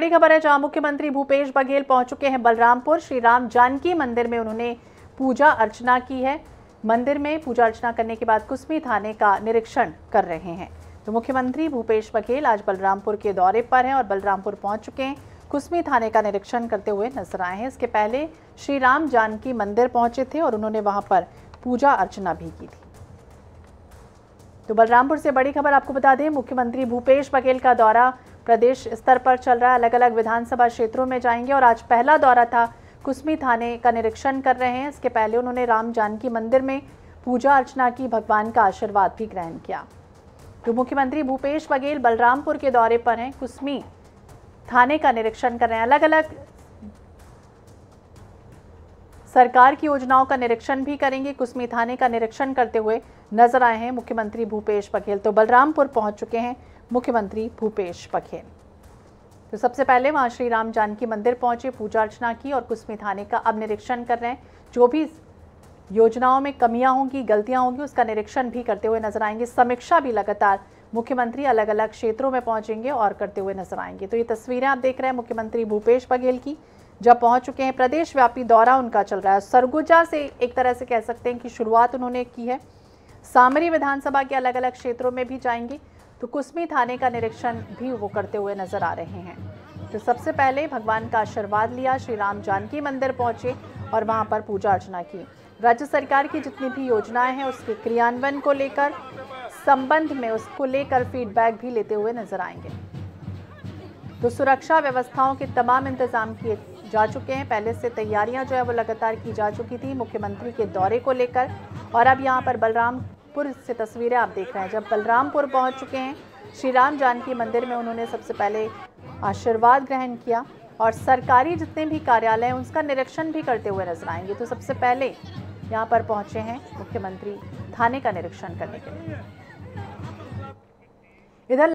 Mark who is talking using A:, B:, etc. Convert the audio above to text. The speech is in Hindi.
A: बड़ी खबर है जहां मुख्यमंत्री भूपेश बघेल पहुंच चुके हैं बलरामपुर श्री राम जानकी मंदिर में उन्होंने पूजा अर्चना की है मंदिर में पूजा अर्चना करने के बाद कुसमी थाने का निरीक्षण कर रहे हैं तो मुख्यमंत्री भूपेश बघेल आज बलरामपुर के दौरे पर हैं और बलरामपुर पहुंच चुके हैं कुसमी थाने का निरीक्षण करते हुए नजर आए हैं इसके पहले श्री राम जानकी मंदिर पहुंचे थे और उन्होंने वहां पर पूजा अर्चना भी की थी तो बलरामपुर से बड़ी खबर आपको बता दें मुख्यमंत्री भूपेश बघेल का दौरा प्रदेश स्तर पर चल रहा है अलग अलग विधानसभा क्षेत्रों में जाएंगे और आज पहला दौरा था कुसमी थाने का निरीक्षण कर रहे हैं इसके पहले उन्होंने राम जानकी मंदिर में पूजा अर्चना की भगवान का आशीर्वाद भी ग्रहण किया तो मुख्यमंत्री भूपेश बघेल बलरामपुर के दौरे पर हैं कुसमी थाने का निरीक्षण कर रहे हैं अलग अलग सरकार की योजनाओं का निरीक्षण भी करेंगे कुसमी थाने का निरीक्षण करते हुए नजर आए हैं मुख्यमंत्री भूपेश बघेल तो बलरामपुर पहुंच चुके हैं मुख्यमंत्री भूपेश बघेल तो सबसे पहले वहाँ श्री राम जानकी मंदिर पहुँचे पूजा अर्चना की और कुसमी थाने का अब निरीक्षण कर रहे हैं जो भी योजनाओं में कमियां होंगी गलतियां होंगी उसका निरीक्षण भी करते हुए नजर आएंगे समीक्षा भी लगातार मुख्यमंत्री अलग अलग क्षेत्रों में पहुंचेंगे और करते हुए नजर आएंगे तो ये तस्वीरें आप देख रहे हैं मुख्यमंत्री भूपेश बघेल की जब पहुंच चुके हैं प्रदेश व्यापी दौरा उनका चल रहा है सरगुजा से एक तरह से कह सकते हैं कि शुरुआत उन्होंने की है सामरी विधानसभा के अलग अलग क्षेत्रों में भी जाएंगे तो कुसमी थाने का निरीक्षण भी वो करते हुए नजर आ रहे हैं तो सबसे पहले भगवान का आशीर्वाद लिया श्री राम जानकी मंदिर पहुंचे और वहां पर पूजा अर्चना की राज्य सरकार की जितनी भी योजनाएं हैं उसके क्रियान्वयन को लेकर संबंध में उसको लेकर फीडबैक भी लेते हुए नजर आएंगे तो सुरक्षा व्यवस्थाओं के तमाम इंतजाम किए जा चुके हैं पहले से तैयारियां जो है वो लगातार की जा चुकी थी मुख्यमंत्री के दौरे को लेकर और अब यहाँ पर बलराम बलरामपुर से तस्वीरें आप देख रहे हैं जब बलरामपुर पहुंच चुके हैं श्री राम जानकी मंदिर में उन्होंने सबसे पहले आशीर्वाद ग्रहण किया और सरकारी जितने भी कार्यालय हैं उसका निरीक्षण भी करते हुए नजर आएंगे तो सबसे पहले यहाँ पर पहुंचे हैं मुख्यमंत्री थाने का निरीक्षण करने के लिए इधर